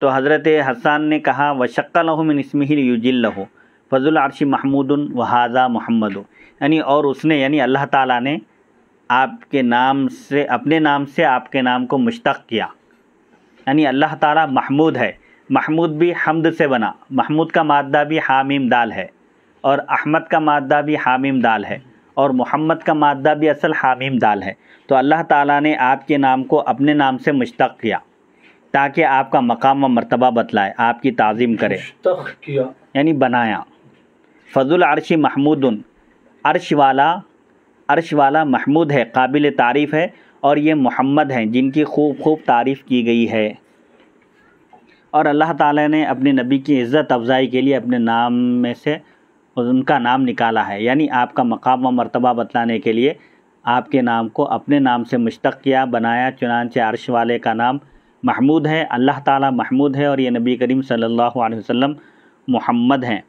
तो हज़रत हसन ने कहा वशक्ल मिन इसमिल युजिल फजुल आरशी महमूद व हाजा मोहम्मद यानी और उसने यानी अल्लाह ताला ने आपके नाम से अपने नाम से आपके नाम को मुश्तक किया यानी अल्लाह ताला महमूद है महमूद भी हमद से बना महमूद का मादा भी हामीम दाल है और अहमद का मादा भी हामीम दाल है और मोहम्मद का मादा भी असल हामीम दाल है तो अल्लाह ताला ने आपके नाम को अपने नाम से मुश्तक किया ताकि आपका मकाम व मरतबा बतलाए आपकी तज़ीम करे यानी बनाया फजुल अरश महमूद अरश वाला अरश वाला महमूद है काबिल तारीफ़ है और ये मोहम्मद हैं जिनकी खूब खूब तारीफ़ की गई है और अल्लाह ताला ने अपने नबी की इज़्ज़त अफजाई के लिए अपने नाम में से उनका नाम निकाला है यानी आपका मकाम व मरतबा बतलाने के लिए आपके नाम को अपने नाम से मुश्तक किया बनाया चुनानचे अरश वाले का नाम महमूद है अल्लाह ताला महमूद है और ये नबी करीम सल्लल्लाहु अलैहि वसल्लम मोहम्मद हैं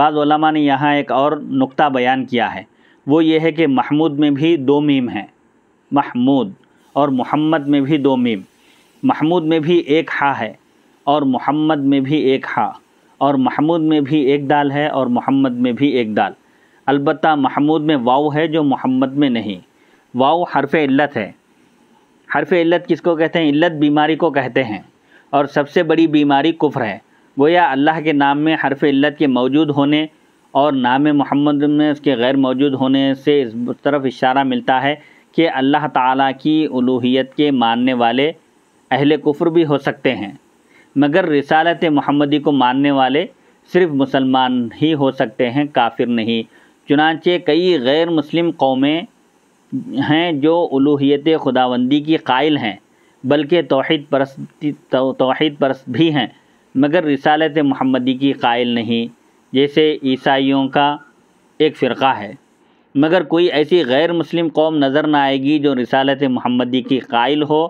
बाद ने यहाँ एक और नुक्ता बयान किया है वो ये है कि महमूद में भी दो मीम हैं महमूद और मोहम्मद में भी दो मीम महमूद में भी एक हा है और मोहम्मद में भी एक हा और महमूद में भी एक दाल है और मोहम्मद में भी एक दाल अलबत् महमूद में वाऊ है जो मोहम्मद में नहीं वाऊ हरफ इल्लत है हरफ इल्लत किसको कहते हैं इल्लत बीमारी को कहते हैं और सबसे बड़ी बीमारी कुफ्र है गोया अल्लाह के नाम में हरफ इल्लत के मौजूद होने और नाम मोहम्मद में उसके गैर मौजूद होने से इस तरफ इशारा मिलता है कि अल्लाह ताला की उलूहियत के मानने वाले अहल कुफ्र भी हो सकते हैं मगर रिसालत महमदी को मानने वाले सिर्फ़ मुसलमान ही हो सकते हैं काफिर नहीं चुनाचे कई गैर मुस्लिम कौमें हैं जो उलूत खुदावंदी की कायल हैं बल्कि तोहद परस तोहद परस्त भी हैं मगर रिसालत महमदी की कायल नहीं जैसे ईसाइयों का एक फ़िरका है मगर कोई ऐसी गैर मुस्लिम कौम नज़र ना आएगी जो रिसालत महमदी की कायल हो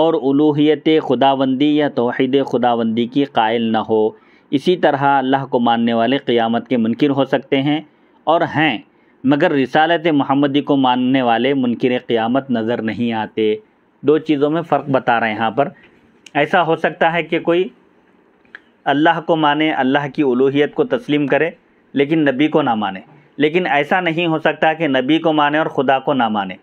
और उलूत खुदाबंदी या तोहद खुदाबंदी की कायल ना हो इसी तरह अल्लाह को मानने वाले क़ियामत के मुनकर हो सकते हैं और हैं मगर रिसालत महमदी को मानने वाले मुनकर क़ियामत नज़र नहीं आते दो चीज़ों में फ़र्क बता रहे हैं यहाँ पर ऐसा हो सकता है कि कोई अल्लाह को माने अल्लाह की उलूहियत को तस्लीम करे लेकिन नबी को ना माने लेकिन ऐसा नहीं हो सकता कि नबी को माने और ख़ुदा को ना माने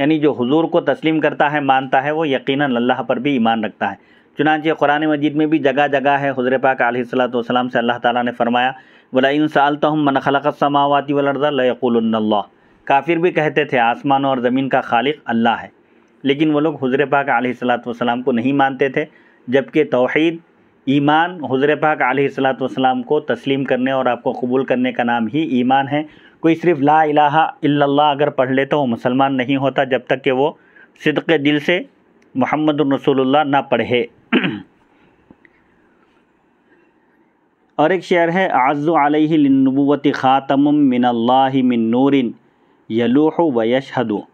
यानी जो हुजूर को तस्लीम करता है मानता है वो यकीनन अल्लाह पर भी ईमान रखता है चुनाचे कुरान मजीद में भी जगह जगह है हजर पाक आलतम से अल्लाह ताला ने फरमाया वला इन साल तो हम मन खलक समावती वलरदा लयकुल्ला काफिर भी कहते थे आसमान और ज़मीन का खालिक अल्लाह है लेकिन वो लोग हजर पाक आसलाम को नहीं मानते थे जबकि तोहद ईमान हजर पाक आसलाम को तस्लीम करने और आपको कबूल करने का नाम ही ईमान है कोई सिर्फ ला अला अगर पढ़ ले तो वो मुसलमान नहीं होता जब तक कि वो सिद्क़ दिल से मोहम्मद ना पढ़े और एक शेर है आज़ुआलबूत ख़ातम मिनल्ला मिन नूरिन यलूह व यशहदू